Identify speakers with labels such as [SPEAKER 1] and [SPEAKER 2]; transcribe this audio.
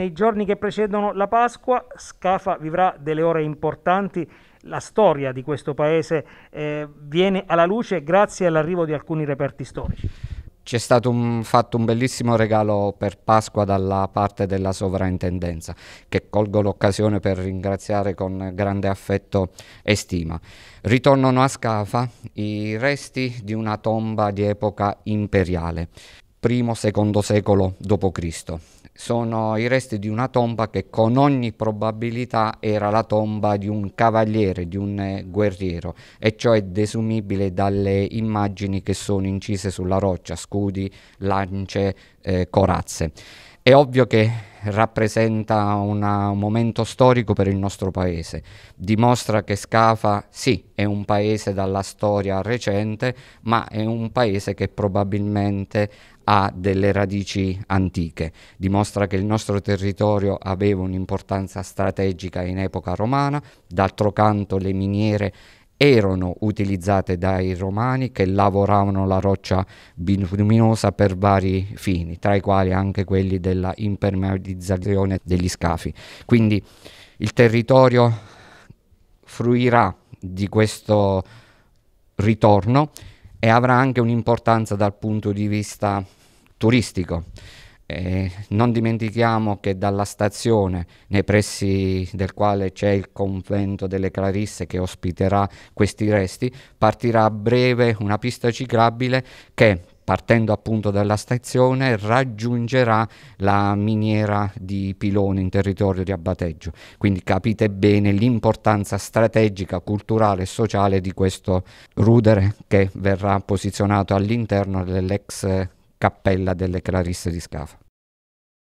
[SPEAKER 1] nei giorni che precedono la Pasqua Scafa vivrà delle ore importanti. La storia di questo paese eh, viene alla luce grazie all'arrivo di alcuni reperti storici.
[SPEAKER 2] Ci è stato un, fatto un bellissimo regalo per Pasqua dalla parte della sovrintendenza, che colgo l'occasione per ringraziare con grande affetto e stima. Ritornano a Scafa i resti di una tomba di epoca imperiale i secondo secolo d.C. Sono i resti di una tomba che con ogni probabilità era la tomba di un cavaliere, di un eh, guerriero, e ciò è desumibile dalle immagini che sono incise sulla roccia, scudi, lance, eh, corazze. È ovvio che rappresenta una, un momento storico per il nostro paese, dimostra che Scafa sì è un paese dalla storia recente, ma è un paese che probabilmente ha delle radici antiche, dimostra che il nostro territorio aveva un'importanza strategica in epoca romana, d'altro canto le miniere erano utilizzate dai romani che lavoravano la roccia bituminosa per vari fini, tra i quali anche quelli della impermeabilizzazione degli scafi. Quindi il territorio fruirà di questo ritorno e avrà anche un'importanza dal punto di vista turistico. Eh, non dimentichiamo che dalla stazione, nei pressi del quale c'è il convento delle Clarisse che ospiterà questi resti, partirà a breve una pista ciclabile che partendo appunto dalla stazione raggiungerà la miniera di Pilone in territorio di Abateggio. Quindi capite bene l'importanza strategica, culturale e sociale di questo rudere che verrà posizionato all'interno dell'ex Cappella delle Clarisse di Scafa.